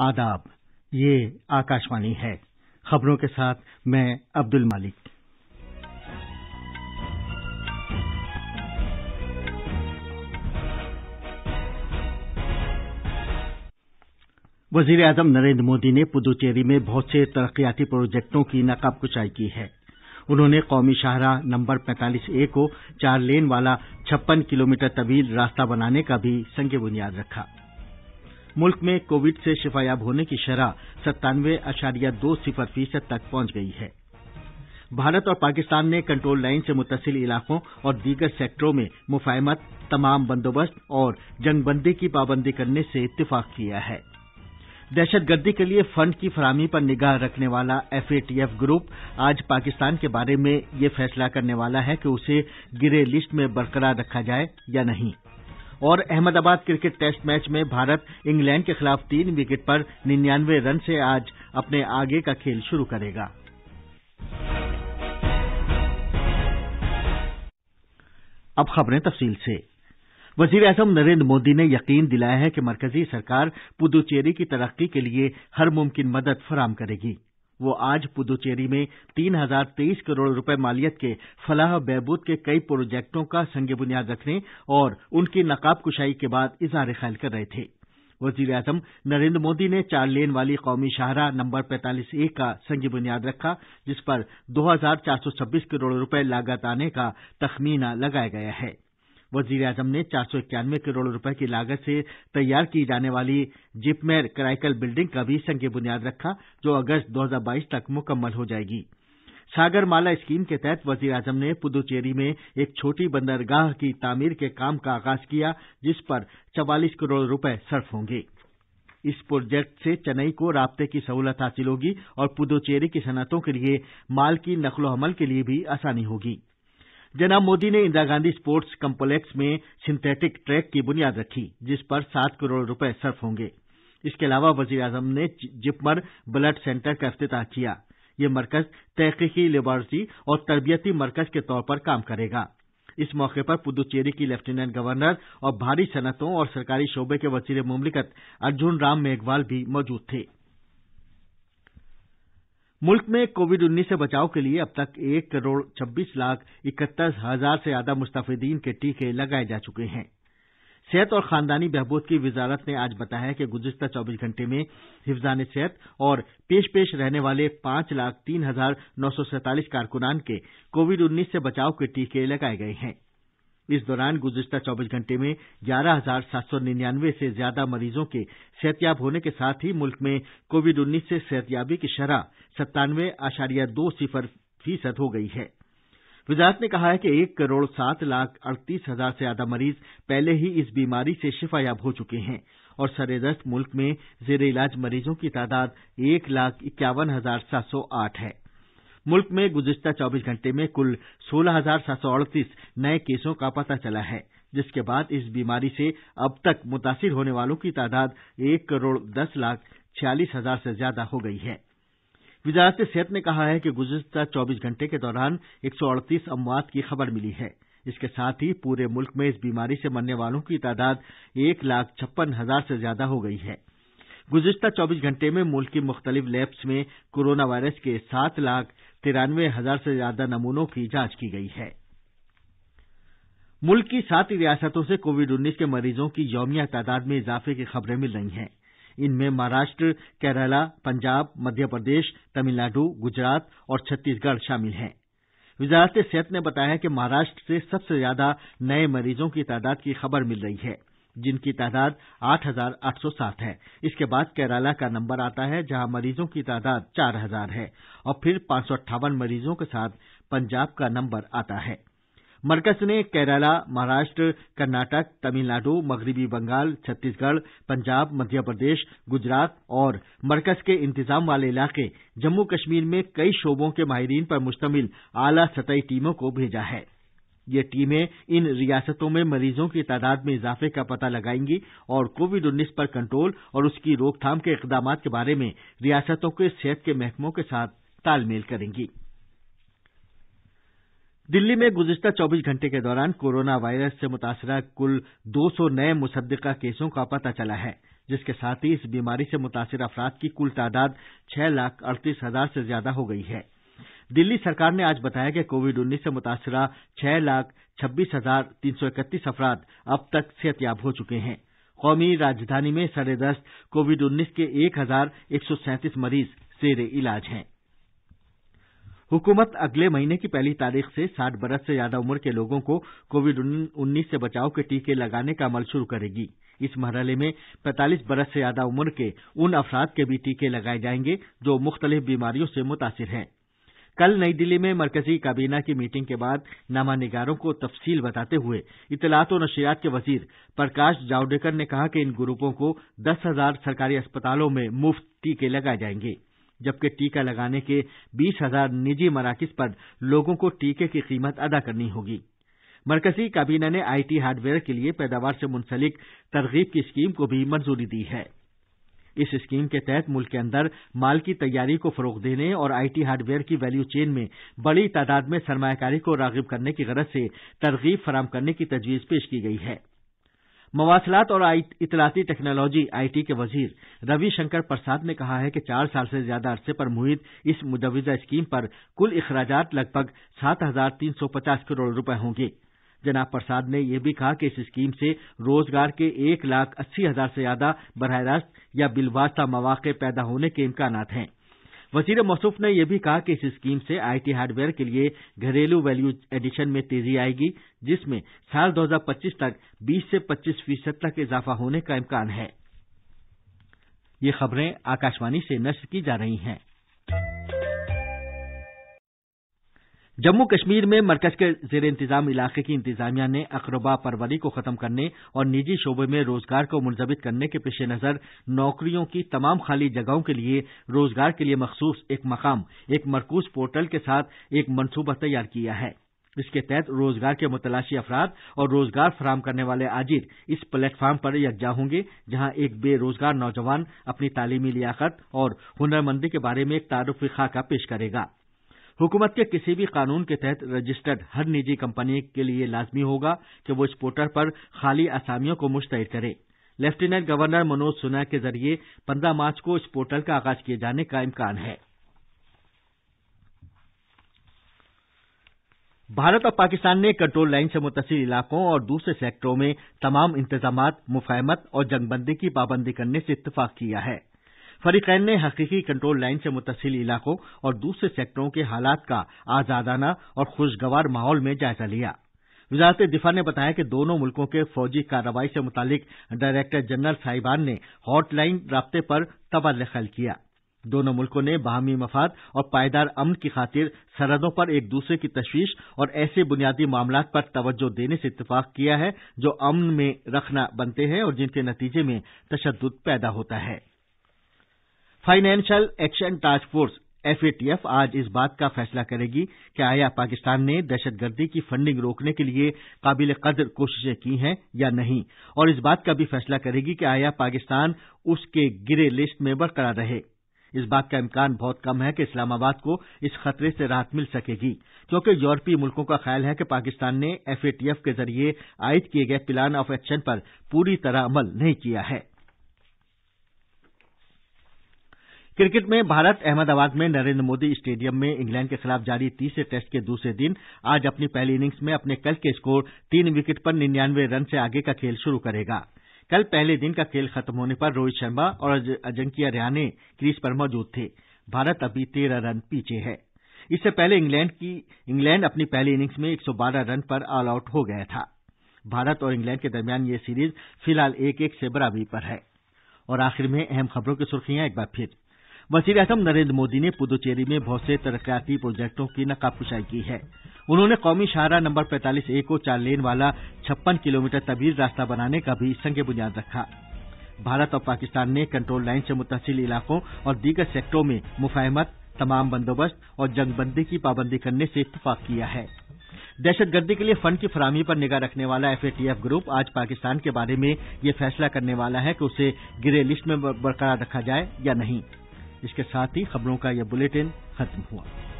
आदाब ये आकाशवाणी है खबरों के साथ मैं अब्दुल मालिक वजीर अजम नरेंद्र मोदी ने पुदुचेरी में बहुत से तरक्याती प्रोजेक्टों की नकाब कुचाई की है उन्होंने कौमी शाहरा नंबर 45 ए को चार लेन वाला छप्पन किलोमीटर तवील रास्ता बनाने का भी संग बुनियाद रखा मुल्क में कोविड से शिफायाब होने की शरह सत्तानवे अशारिया दो सिफर फीसद तक पहुंच गई है भारत और पाकिस्तान ने कंट्रोल लाइन से मुतसिल इलाकों और दीगर सेक्टरों में मुफाहमत तमाम बंदोबस्त और जंगबंदी की पाबंदी करने से इतफाक किया है दहशतगर्दी के लिए फंड की फरहमी पर निगाह रखने वाला एफएटीएफ ग्रुप आज पाकिस्तान के बारे में ये फैसला करने वाला है कि उसे गिरे लिस्ट में बरकरार रखा जाए या नहीं और अहमदाबाद क्रिकेट टेस्ट मैच में भारत इंग्लैंड के खिलाफ तीन विकेट पर निन्यानवे रन से आज अपने आगे का खेल शुरू करेगा अब खबरें तफसील से वजीर अजम नरेंद्र मोदी ने यकीन दिलाया है कि मरकजी सरकार पुदुचेरी की तरक्की के लिए हर मुमकिन मदद फराम करेगी वह आज पुदुचेरी में तीन हजार तेईस करोड़ रुपए मालियत के फलाह बहबूद के कई प्रोजेक्टों का संग बुनियाद रखने और उनकी नकाबकुशाई के बाद इजहार ख्याल कर रहे थे वजीर अजम नरेन्द्र मोदी ने चार लेन वाली कौमी शाहरा नंबर पैंतालीस ए का संग बुनियाद रखा जिस पर दो हजार चार सौ छब्बीस करोड़ रुपए लागत आने का तखमीना लगाया गया है वजीर आजम ने चार सौ इक्यानवे करोड़ रूपये की लागत से तैयार की जाने वाली जिपमेर क्राइकल बिल्डिंग का भी संघ बुनियाद रखा जो अगस्त 2022 तक मुकम्मल हो जाएगी सागरमाला स्कीम के तहत वजीर आजम ने पुदुचेरी में एक छोटी बंदरगाह की तामीर के काम का आगाज किया जिस पर चवालीस करोड़ रूपये सर्फ होंगे इस प्रोजेक्ट से चेन्नई को राबते की सहूलत हासिल होगी और पुदुचेरी की सनतों के लिए माल की नकलोहमल के लिए भी आसानी होगी जनाब मोदी ने इंदिरा गांधी स्पोर्ट्स कम्पलेक्स में सिंथेटिक ट्रैक की बुनियाद रखी जिस पर सात करोड़ रुपए सर्फ होंगे इसके अलावा वजीर आजम ने जिपमर ब्लड सेंटर का अफ्ताह किया ये मरकज तहकीकी लेबॉरेटरी और तरबियती मरकज के तौर पर काम करेगा इस मौके पर पुदुचेरी की लेफ्टिनेंट गवर्नर और भारी सनतों और सरकारी शोबे के वजीर मुमलिकत अर्जुन राम मेघवाल भी मौजूद थे मुल्क में कोविड उन्नीस से बचाव के लिए अब तक एक करोड़ छब्बीस लाख इकहत्तर हजार से ज्यादा मुस्तफिदीन के टीके लगाए जा चुके हैं सेहत और खानदानी बहबूद की वजारत ने आज बताया कि गुजश्ता चौबीस घंटे में हिफान सेहत और पेश पेश रहने वाले पांच लाख तीन हजार नौ सौ सैंतालीस कारकुनान के कोविड उन्नीस से बचाव के टीके लगाए गए हैं इस दौरान गुजश्ता चौबीस घंटे में ग्यारह हजार सात सौ निन्यानवे से ज्यादा मरीजों के सेहतयाब होने के साथ ही मुल्क में कोविड उन्नीस से सेहतयाबी की शरह सत्तानवे आशारिया दो सिफर फीसद हो गई है वजारत ने कहा है कि एक करोड़ सात लाख अड़तीस हजार से ज्यादा मरीज पहले ही इस बीमारी से शिफायाब हो चुके हैं और सरेदस्त मुल्क में जेर इलाज मरीजों की तादाद एक लाख इक्यावन हजार सात सौ आठ है मुल्क में गुजशत चौबीस घंटे में कुल सोलह हजार सात सौ अड़तीस नए केसों का पता चला है जिसके बाद इस बीमारी से अब तक मुतासर होने वालों की तादाद एक करोड़ दस लाख छियालीस हजार से ज्यादा हो गई है वजारत सेहत ने कहा है कि गुजशत चौबीस घंटे के दौरान एक सौ अड़तीस अमवात की खबर मिली है इसके साथ ही पूरे मुल्क में इस बीमारी से मरने वालों की तादाद एक लाख छप्पन हजार से ज्यादा हो गई है गुजशत चौबीस घंटे में मुल्क की मुख्तलिफ लैब्स में कोरोना वायरस के सात लाख तिरानवे हजार से ज्यादा नमूनों की जांच की गई है मुल्क की सात रियासतों से कोविड उन्नीस के मरीजों की यौमिया तादाद में इजाफे की खबरें मिल रही हैं इनमें महाराष्ट्र केरला पंजाब मध्य प्रदेश तमिलनाडु गुजरात और छत्तीसगढ़ शामिल हैं वजारत सेहत ने बताया कि महाराष्ट्र से सबसे ज्यादा नए मरीजों की तादाद की खबर मिल रही है जिनकी तादाद आठ हजार आठ सौ सात है इसके बाद केरला का नंबर आता है जहां मरीजों की तादाद चार हजार है और फिर पांच सौ अट्ठावन मरीजों के साथ पंजाब का नंबर आता है मरकज ने केरला महाराष्ट्र कर्नाटक तमिलनाडु मगरबी बंगाल छत्तीसगढ़ पंजाब मध्य प्रदेश गुजरात और मरकज के इंतजाम वाले इलाके जम्मू कश्मीर में कई शोबों के माहरीन पर मुश्तमिल आला सतही टीमों को भेजा है ये टीमें इन रियासतों में मरीजों की तादाद में इजाफे का पता लगाएंगी और कोविड उन्नीस पर कंट्रोल और उसकी रोकथाम के इकदाम के बारे में रियासतों के सेहत के महकमों के साथ तालमेल करेंगीं दिल्ली में गुजश्ता चौबीस घंटे के दौरान कोरोना वायरस से मुतासरा कुल दो सौ नए मुसद्दिका केसों का पता चला है जिसके साथ ही इस बीमारी से मुतासर अफराद की कुल तादाद छह लाख अड़तीस हजार से ज्यादा हो गई है दिल्ली सरकार ने आज बताया कि कोविड उन्नीस से मुतासरा छह लाख छब्बीस हजार तीन सौ इकतीस अफराद अब तक सेहतयाब हो चुके हैं कौमी राजधानी में सरे दस्त कोविड उन्नीस के एक हजार एक सौ सैंतीस मरीज जेर इलाज हैं हुकूमत अगले महीने की पहली तारीख से साठ बरस से ज्यादा उम्र के लोगों को कोविड उन्नीस से बचाव के टीके लगाने का अमल शुरू करेगी इस मरहले में पैंतालीस बरस से ज्यादा उम्र के उन अफराद के भी टीके लगाए जाएंगे जो मुख्तलिफ बीमारियों से मुतासिर हैं कल नई दिल्ली में मरकजी काबीना की मीटिंग के बाद नामा निगारों को तफसील बताते हुए इतलात और नशियात के वजीर प्रकाश जावड़ेकर ने कहा कि इन ग्रुपों को दस हजार सरकारी अस्पतालों में मुफ्त टीके लगाए जाएंगे जबकि टीका लगाने के बीस हजार निजी मराकज पर लोगों को टीके की कीमत अदा करनी होगी मरकजी काबीना ने आईटी हार्डवेयर के लिए पैदावार से मुंसलिक तरगीब की स्कीम को भी मंजूरी दी है इस स्कीम के तहत मुल्क के अंदर माल की तैयारी को फरोग देने और आईटी हार्डवेयर की वैल्यू चेन में बड़ी तादाद में सरमाकारी को रागिब करने की गरज से तरगीब फराम करने की तजवीज पेश की गई है मवासलात और इतलाती टेक्नोलॉजी आईटी के वजीर रविशंकर प्रसाद ने कहा है कि चार साल से ज्यादा अरसे पर मुहित इस मुजव्वजा स्कीम पर कुल अखराज लगभग सात हजार तीन सौ पचास करोड़ रूपये होंगे जनाब प्रसाद ने यह भी कहा कि इस स्कीम से रोजगार के एक लाख अस्सी हजार से ज्यादा बरह रास्त या बिलवास्ता मौाक पैदा होने के इम्कान हैं वजीर मौसूफ ने यह भी कहा कि इस स्कीम से आईटी हार्डवेयर के लिए घरेलू वैल्यू एडिशन में तेजी आएगी जिसमें साल 2025 तक 20 से 25 फीसद तक इजाफा होने का इम्कान है जम्मू कश्मीर में मरकज के जेर इंतजाम इलाके की इंतजामिया ने अकरबा परवरी को खत्म करने और निजी शोबे में रोजगार को मुंजमित करने के पेश नजर नौकरियों की तमाम खाली जगहों के लिए रोजगार के लिए मखसूस एक मकाम एक मरकूज पोर्टल के साथ एक मनसूबा तैयार किया है इसके तहत रोजगार के मुतलाशी अफराद और रोजगार फराम करने वाले आजिर इस प्लेटफार्म पर यकजा होंगे जहां एक बेरोजगार नौजवान अपनी तालीमी लियाकत और हुनरमंदी के बारे में एक तारफ खाका पेश करेगा हुकूमत के किसी भी कानून के तहत रजिस्टर्ड हर निजी कंपनी के लिए लाजमी होगा कि वह इस पोर्टल पर खाली असामियों को मुश्तर करे लेफ्टिनेंट गवर्नर मनोज सिन्हा के जरिए 15 मार्च को इस पोर्टल का आगाज किए जाने का इम्कान है भारत और पाकिस्तान ने कंट्रोल लाइन से मुतसिर इलाकों और दूसरे सेक्टरों में तमाम इंतजाम मुफाहमत और जंगबंदी की पाबंदी करने से इतफाक किया है फरीकैन ने हकीकी कंट्रोल लाइन से मुतसिल इलाकों और दूसरे सेक्टरों के हालात का आजादाना और खुशगवार माहौल में जायजा लिया वजारत दिफा ने बताया कि दोनों मुल्कों के फौजी कार्रवाई से मुतालिक डायरेक्टर जनरल साहिबान ने हॉटलाइन रबते पर तबादला खल किया दोनों मुल्कों ने बाहमी मफाद और पायदार अमन की खातिर सरहदों पर एक दूसरे की तशवीश और ऐसे बुनियादी मामला पर तवज्जो देने से इतफाक किया है जो अमन में रखना बनते हैं और जिनके नतीजे में तशद पैदा होता है financial action task force FATF आज इस बात का फैसला करेगी कि आया पाकिस्तान ने दहशतगर्दी की फंडिंग रोकने के लिए काबिल कदर कोशिशें की हैं या नहीं और इस बात का भी फैसला करेगी कि आया पाकिस्तान उसके गिरे लिस्ट में बरकरार रहे इस बात का इम्कान बहुत कम है कि इस्लामाबाद को इस खतरे से राहत मिल सकेगी क्योंकि यूरोपीय मुल्कों का ख्याल है कि पाकिस्तान ने एफएटीएफ के जरिए आयद किए गए प्लान ऑफ एक्शन पर पूरी तरह अमल नहीं किया है क्रिकेट में भारत अहमदाबाद में नरेन्द्र मोदी स्टेडियम में इंग्लैंड के खिलाफ जारी तीसरे टेस्ट के दूसरे दिन आज अपनी पहली इनिंग्स में अपने कल के स्कोर तीन विकेट पर निन्यानवे रन से आगे का खेल शुरू करेगा कल पहले दिन का खेल खत्म होने पर रोहित शर्मा और अजिंक्य रहाणे क्रीज पर मौजूद थे भारत अभी तेरह रन पीछे है इससे पहले इंग्लैंड अपनी पहली इनिंग्स में 112 रन पर ऑल आउट हो गया था भारत और इंग्लैंड के दरमियान ये सीरीज फिलहाल एक एक से बराबरी पर है और आखिर में अहम खबरों की सुर्खियां एक बार फिर वजीर नरेन्द्र मोदी ने पुदुचेरी में बहुत से तरक्याती प्रोजेक्टों की नकाबकुशाई की है उन्होंने कौमी शाहरा नंबर 45 ए को चार लेन वाला छप्पन किलोमीटर तवील रास्ता बनाने का भी संग बुनियाद रखा भारत और पाकिस्तान ने कंट्रोल लाइन से मुतसिल इलाकों और दीगर सेक्टरों में मुफाहमत तमाम बंदोबस्त और जंगबंदी की पाबंदी करने से इतफाक किया है दहशतगर्दी के लिए फंड की फरामी पर निगाह रखने वाला एफएटीएफ ग्रुप आज पाकिस्तान के बारे में यह फैसला करने वाला है कि उसे गिरे लिस्ट में बरकरार रखा जाए या नहीं इसके साथ ही खबरों का यह बुलेटिन खत्म हुआ